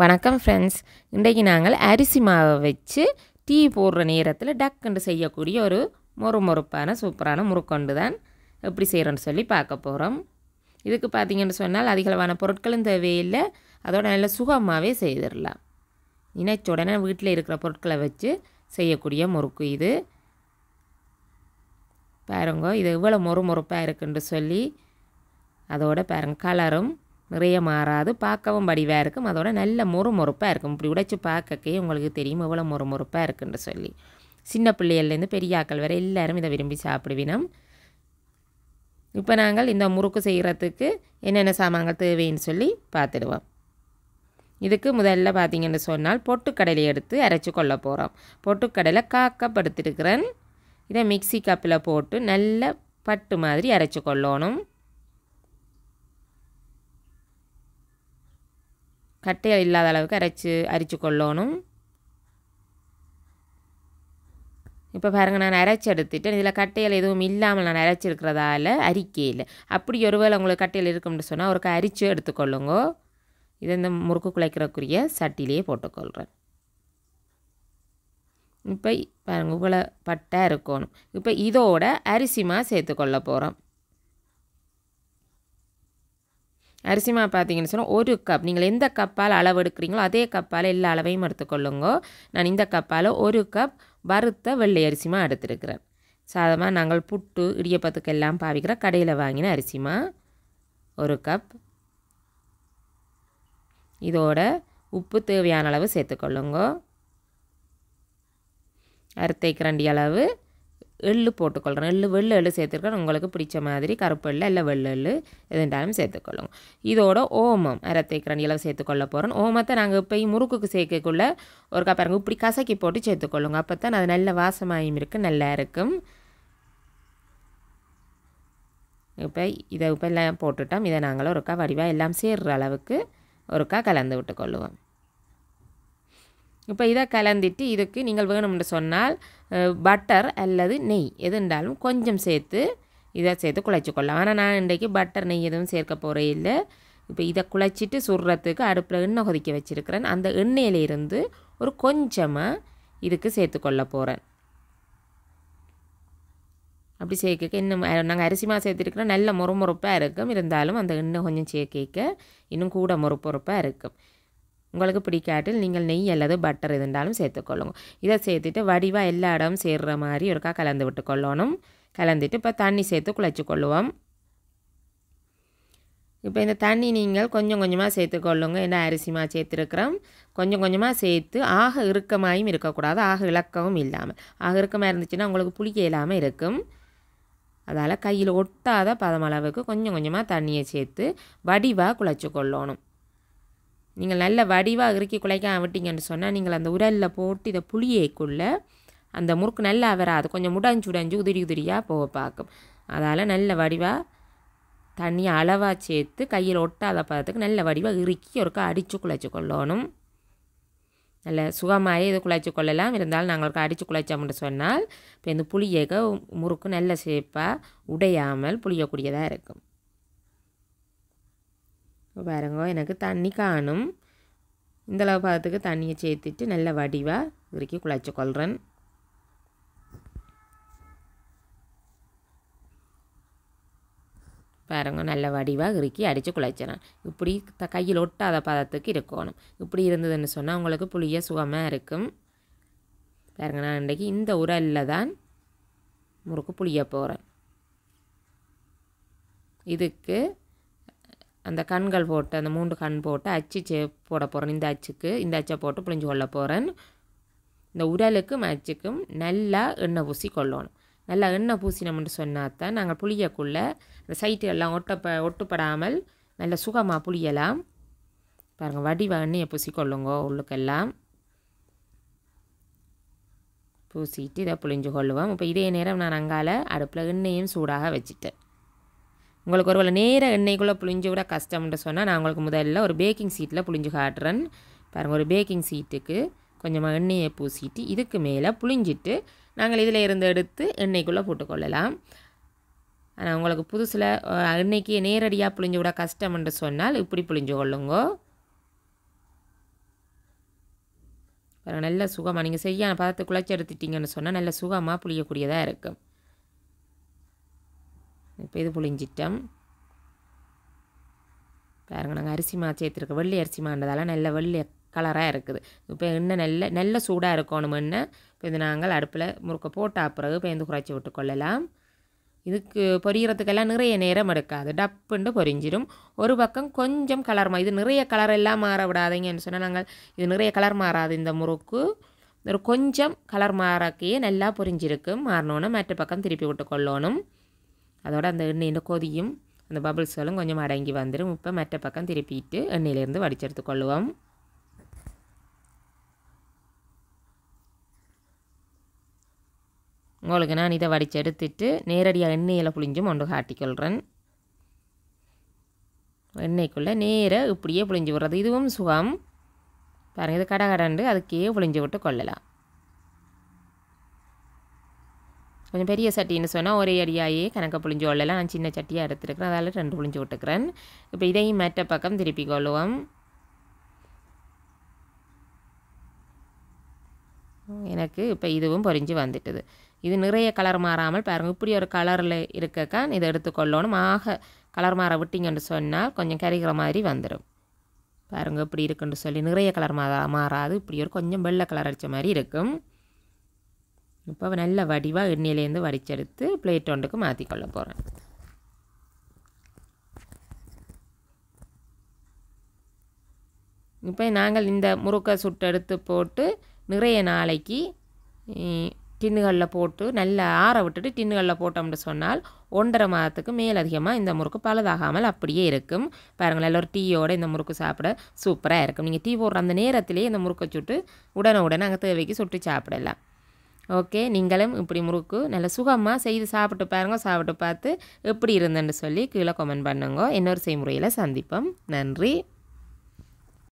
வணக்கம் ஃப்ரெண்ட்ஸ் இன்றைக்கு நாங்கள் அரிசி மாவை வச்சு டீ போடுற நேரத்தில் டக்குண்டு செய்யக்கூடிய ஒரு மொறுமொறுப்பான சூப்பரான முறுக்கொண்டு தான் எப்படி செய்கிறோன்னு சொல்லி பார்க்க போகிறோம் இதுக்கு பார்த்திங்கன்னு சொன்னால் அதிகளவான பொருட்களும் தேவையில்லை அதோட நல்ல சுகமாகவே செய்திடலாம் நினைச்ச உடனே வீட்டில் இருக்கிற பொருட்களை வச்சு செய்யக்கூடிய முறுக்கு இது பாருங்கோ இது இவ்வளோ மொறுமொறுப்பாக மொறுப்பாக இருக்குன்னு சொல்லி அதோட பாருங்கள் கலரும் நிறைய மாறாது பார்க்கவும் வடிவாக இருக்கும் அதோட நல்ல மொறுமொறுப்பாக இருக்கும் இப்படி உடைச்சி பார்க்கக்கே உங்களுக்கு தெரியும் எவ்வளோ மொறுமொறுப்பாக இருக்குன்னு சொல்லி சின்ன பிள்ளைகள்லேருந்து பெரியாக்கள் வரை எல்லோரும் இதை விரும்பி சாப்பிடுவினோம் இப்போ நாங்கள் இந்த முறுக்கு செய்கிறதுக்கு என்னென்ன சாமான்கள் தேவைன்னு சொல்லி பார்த்துடுவோம் இதுக்கு முதல்ல பார்த்திங்கன்னு சொன்னால் பொட்டுக்கடலை எடுத்து அரைச்சி கொள்ள போகிறோம் பொட்டுக்கடலை காக்கப்படுத்திருக்கிறேன் இதை மிக்சி கப்பில் போட்டு நல்ல பட்டு மாதிரி அரைச்சி கொள்ளணும் கட்டையில் இல்லாத அளவுக்கு அரைச்சி அரிச்சு கொள்ளணும் இப்போ பாருங்கள் நான் அரைச்சி எடுத்துட்டேன் இதில் கட்டையில் எதுவும் இல்லாமல் நான் அரைச்சி இருக்கிறதால அரிக்கையில் அப்படி ஒருவேளை உங்களுக்கு கட்டையில் இருக்கும்னு சொன்னால் அவருக்கு அரிச்சு எடுத்துக்கொள்ளுங்க இதை இந்த முறுக்கு குழைக்கிறக்குரிய சட்டிலேயே போட்டுக்கொள்கிறேன் இப்போ பாருங்கள் இவ்வளோ பட்டாக இருக்கணும் இப்போ இதோட அரிசிமா சேர்த்துக்கொள்ள போகிறோம் அரிசி மாவு பார்த்தீங்கன்னு சொன்னால் ஒரு கப் நீங்கள் எந்த கப்பால் அளவு எடுக்கிறீங்களோ அதே கப்பால் எல்லா அளவையும் எடுத்துக்கொள்ளுங்க நான் இந்த கப்பால் ஒரு கப் வறுத்த வெள்ளை அரிசிமா எடுத்துருக்கிறேன் சாதமாக நாங்கள் புட்டு இடியப்பத்துக்கு எல்லாம் பாவிக்கிற கடையில் வாங்கின அரிசிமா ஒரு கப் இதோட உப்பு தேவையான அளவு சேர்த்துக்கொள்ளுங்க அறுத்தை கரண்டி அளவு எள்ளு போட்டுக்கொள்கிறோம் எள்ளு வெள்ளு எள்ளு சேர்த்துருக்கோம் உங்களுக்கு பிடிச்ச மாதிரி கருப்பு எள்ளு இல்லை வெள்ளு எள்ளு எதுண்டாலும் சேர்த்துக்கொள்ளுங்க இதோட ஓமம் அரத்தைக்கிறன் இளவு சேர்த்துக்கொள்ள போகிறோம் ஓமத்தை நாங்கள் இப்போ முறுக்குக்கு சேர்க்கக்குள்ளே ஒரு பாருங்க இப்படி கசக்கி போட்டு சேர்த்துக்கொள்ளுங்க அப்போ தான் அது நல்ல வாசமாயும் இருக்குது நல்லா இருக்கும் இப்போ இதை இப்போ எல்லாம் போட்டுட்டோம் இதை நாங்களும் ஒருக்கா வடிவாக எல்லாம் சேர்கிற அளவுக்கு ஒருக்கா கலந்து விட்டுக்கொள்ளுவோம் இப்போ இதை கலந்துட்டு இதுக்கு நீங்கள் வேணும்னு சொன்னால் பட்டர் அல்லது நெய் எது இருந்தாலும் கொஞ்சம் சேர்த்து இதை சேர்த்து குழைச்சி கொள்ளலாம் ஆனால் நான் இன்றைக்கு பட்டர் நெய் எதுவும் சேர்க்க போகிறே இல்லை இப்போ இதை குழைச்சிட்டு சுடுறதுக்கு அடுப்பில் எண்ணெய் கொதிக்க வச்சுருக்கிறேன் அந்த எண்ணெயிலிருந்து ஒரு கொஞ்சமாக இதுக்கு கொள்ள போகிறேன் அப்படி சேர்க்க இன்னும் நாங்கள் அரிசிமா சேர்த்துருக்கிறோம் நல்ல முறுமுறுப்பாக இருக்கும் இருந்தாலும் அந்த எண்ணெய் கொஞ்சம் சேர்க்க இன்னும் கூட முறுப்புறுப்பாக இருக்கும் உங்களுக்கு பிடிக்காட்டில் நீங்கள் நெய் அல்லது பட்டர் இருந்தாலும் சேர்த்துக்கொள்ளுங்க இதை சேர்த்துட்டு வடிவாக எல்லா இடமும் சேர்கிற மாதிரி ஒருக்கா கலந்து விட்டு கொள்ளணும் கலந்துட்டு இப்போ தண்ணி சேர்த்து குழைச்சி கொள்ளுவோம் இப்போ இந்த தண்ணி நீங்கள் கொஞ்சம் கொஞ்சமாக சேர்த்துக்கொள்ளுங்க என்ன அரிசிமாக சேர்த்துருக்குறோம் கொஞ்சம் கொஞ்சமாக சேர்த்து ஆக இறுக்கமாயும் இருக்கக்கூடாது ஆக இழக்கவும் இல்லாமல் ஆக இறுக்கமாக இருந்துச்சுன்னா உங்களுக்கு புளிக்க இல்லாமல் இருக்கும் அதால் கையில் ஒட்டாத பதமளவுக்கு கொஞ்சம் கொஞ்சமாக தண்ணியை சேர்த்து வடிவாக குழச்சி கொள்ளணும் நீங்கள் நல்ல வடிவாக இறுக்கி குலைக்க விட்டீங்கன்னு சொன்னால் நீங்கள் அந்த உரலில் போட்டு இதை புளியைக்குள்ளே அந்த முறுக்கு நல்லா வராது கொஞ்சம் முடஞ்சு உடஞ்சு உதிரி உதிரியாக போக பார்க்கும் அதால் நல்ல வடிவாக தண்ணியை அளவாக சேர்த்து கையில் ஒட்டாத பதத்துக்கு நல்ல வடிவாக இறுக்கி ஒருக்கா அடித்து குழைச்சி கொள்ளணும் நல்ல சுகமாக இது குழைச்சி கொள்ளலாம் இருந்தாலும் நாங்கள் ஒருக்கா அடித்து குழைச்சோம்னு சொன்னால் இப்போ இந்த புளியக முறுக்கு நல்ல சேப்பாக உடையாமல் புளியக்கூடியதாக இருக்கும் இப்போ எனக்கு தண்ணி காணும் இந்தளவு பதத்துக்கு தண்ணியை சேர்த்துட்டு நல்ல வடிவாக இறுக்கி குழைச்சி கொள்கிறேன் பாருங்க நல்ல வடிவாக இறுக்கி அடித்து குழைச்சிடணும் இப்படி த கையில் ஒட்டாத பதத்துக்கு இருக்கணும் இப்படி இருந்ததுன்னு சொன்னால் உங்களுக்கு புளிய சுகமாக இருக்கும் பாருங்க நான் இன்றைக்கு இந்த உரலில் தான் முறுக்கு புளிய போகிறேன் இதுக்கு அந்த கண்கள் போட்டு அந்த மூன்று கண் போட்டு அச்சு சே போட போகிறேன் இந்த அச்சுக்கு இந்த அச்சை போட்டு புழிஞ்சு கொள்ள போகிறேன் இந்த உடலுக்கும் அச்சுக்கும் நல்லா எண்ணெய் பூசி கொள்ளணும் நல்லா எண்ணெய் பூசினோம்னு சொன்னால் தான் நாங்கள் புளியக்குள்ளே அந்த சைட்டுகள்லாம் ஒட்டப்ப ஒட்டுப்படாமல் நல்ல சுகமாக புளியலாம் பாருங்கள் வடிவ எண்ணெயை பூசி கொள்ளுங்க உள்ளுக்கெல்லாம் பூசிட்டு இதை புளிஞ்சு கொள்ளுவோம் இப்போ இதே நேரம் நான் அங்கால அடுப்பில் எண்ணெயும் சூடாக வச்சுட்டேன் உங்களுக்கு ஒரு வேலை நேராக எண்ணெய்க்குள்ளே புளிஞ்சு விட கஷ்டம்னு சொன்னால் நான் உங்களுக்கு முதல்ல ஒரு பேக்கிங் சீட்டில் புளிஞ்சு காட்டுறேன் பாருங்கள் ஒரு பேக்கிங் சீட்டுக்கு கொஞ்சமாக எண்ணெயை பூசிட்டு இதுக்கு மேலே புளிஞ்சிட்டு நாங்கள் இதில் இருந்து எடுத்து எண்ணெய்க்குள்ளே போட்டுக்கொள்ளலாம் ஆனால் உங்களுக்கு புதுசில் எண்ணெய்க்கு நேரடியாக புளிஞ்சு விட கஷ்டம்னு சொன்னால் இப்படி புளிஞ்சு கொள்ளுங்கோ பாருங்கள் நல்ல சுகமாக நீங்கள் சரியான பதத்தை குழச்சி எடுத்துட்டிங்கன்னு சொன்னால் நல்ல சுகமாக புளியக்கூடியதாக இருக்கும் இப்போ இது புளிஞ்சிட்டோம் பாருங்கள் நாங்கள் அரிசி மா சேர்த்துருக்கோம் வெள்ளி அரிசி மாண்டதால் நல்ல வெள்ளி கலராக இருக்குது இப்போ எண்ணெய் நல்ல நல்ல சூடாக இருக்கணும் எண்ணெய் இப்போ இது நாங்கள் அடுப்பில் முறுக்க போட்டால் பிறகு பேந்து குறைச்சி விட்டுக்கொள்ளலாம் இதுக்கு பொரிகிறதுக்கெல்லாம் நிறைய நேரம் எடுக்காது டப்புண்டு பொரிஞ்சிடும் ஒரு பக்கம் கொஞ்சம் கலர் மா இது நிறைய கலர் எல்லாம் மாற விடாதீங்கன்னு சொன்னால் நாங்கள் இது நிறைய கலர் மாறாது இந்த முறுக்கு ஒரு கொஞ்சம் கலர் மாறக்கையே நல்லா பொரிஞ்சிருக்கும் மாறணும் மற்ற பக்கம் திருப்பி விட்டு கொள்ளணும் அதோட அந்த எண்ணெயில் கொதியும் அந்த வளம் கொஞ்சம் அடங்கி வந்துடும் இப்போ மற்ற பக்கம் திருப்பிட்டு எண்ணெயிலேருந்து வடிச்செடுத்து கொள்ளுவோம் உங்களுக்கு நான் இதை வடிச்செடுத்துட்டு நேரடியாக எண்ணெயில் புளிஞ்சும் ஒன்று காட்டிக்கொள்கிறேன் எண்ணெய்க்குள்ளே நேராக இப்படியே புளிஞ்சு விடுறது இதுவும் சுகம் பாருங்கள் இது கடண்டு அதுக்கே புளிஞ்சு விட்டு கொள்ளலாம் கொஞ்சம் பெரிய சட்டின்னு சொன்னால் ஒரே அடியாயே கணக்கு புளிஞ்சு கொள்ளலாம் நான் சின்ன சட்டியாக எடுத்துருக்கிறேன் அதால் ரெண்டு புளிஞ்சு விட்டுக்கிறேன் இப்போ இதையும் மற்ற பக்கம் திருப்பி கொள்ளுவோம் எனக்கு இப்போ இதுவும் பொறிஞ்சு வந்துட்டுது இது நிறைய கலர் மாறாமல் பாருங்கள் இப்படி ஒரு கலரில் இருக்கக்கா இதை எடுத்துக்கொள்ளணும் ஆக கலர் மாற விட்டிங்கன்னு சொன்னால் கொஞ்சம் கரைகிற மாதிரி வந்துடும் பாருங்கள் இப்படி இருக்குன்னு சொல்லி நிறைய கலர் மாறா மாறாது இப்படி ஒரு கொஞ்சம் வெள்ளை கலர் அடித்த மாதிரி இருக்கும் இப்போ நல்ல வடிவாக எண்ணெயிலேருந்து வடிச்செடுத்து பிளேட் ஒன்றுக்கு கொள்ள போகிறேன் இப்போ நாங்கள் இந்த முறுக்கை சுட்டெடுத்து போட்டு நிறைய நாளைக்கு டின்னுகளில் போட்டு நல்லா ஆற விட்டுட்டு டின்னுகளில் போட்டோம்னு சொன்னால் ஒன்றரை மாதத்துக்கு மேல் அதிகமாக இந்த முறுக்கு பழுதாகாமல் அப்படியே இருக்கும் பாருங்களேன் எல்லோரும் டீயோடு இந்த முறுக்கு சாப்பிட சூப்பராக இருக்கும் நீங்கள் டீ போடுற அந்த நேரத்திலே இந்த முறுக்கை சுட்டு உடனே உடனே அங்கே தேவைக்கு சுட்டு சாப்பிடலாம் ஓகே நீங்களும் இப்படி முறுக்கு நல்ல சுகமாக செய்து சாப்பிட்டு பாருங்கள் சாப்பிட்டு பார்த்து எப்படி இருந்தேன்னு சொல்லி கீழே கமெண்ட் பண்ணுங்க இன்னொரு செய்முறையில் சந்திப்போம் நன்றி